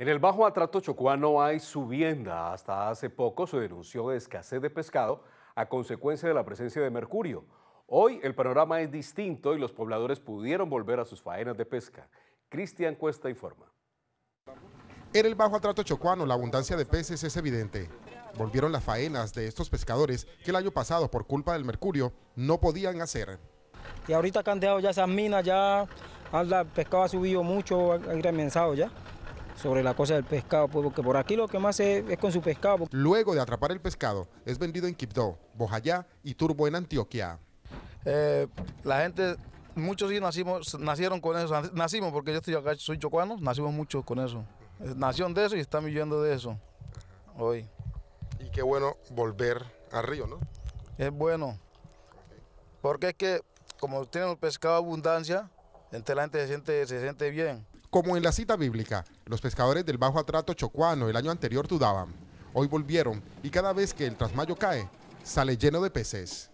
En el Bajo Atrato Chocuano hay subienda. Hasta hace poco se denunció de escasez de pescado a consecuencia de la presencia de mercurio. Hoy el panorama es distinto y los pobladores pudieron volver a sus faenas de pesca. Cristian Cuesta informa. En el Bajo Atrato Chocuano la abundancia de peces es evidente. Volvieron las faenas de estos pescadores que el año pasado por culpa del mercurio no podían hacer. Y ahorita han ya esas minas, ya el pescado ha subido mucho, ha incrementado ya sobre la cosa del pescado, pues, porque por aquí lo que más es, con su pescado. Luego de atrapar el pescado, es vendido en Quibdó, Bojayá y Turbo en Antioquia. Eh, la gente, muchos sí nacimos, nacieron con eso, nacimos porque yo estoy acá, soy chocuano, nacimos muchos con eso. Eh, Nación de eso y están viviendo de eso hoy. Y qué bueno volver al río, ¿no? Es bueno, porque es que como tienen el pescado abundancia, entonces la gente se siente, se siente bien. Como en la cita bíblica, los pescadores del Bajo Atrato Chocuano el año anterior dudaban. Hoy volvieron y cada vez que el trasmayo cae, sale lleno de peces.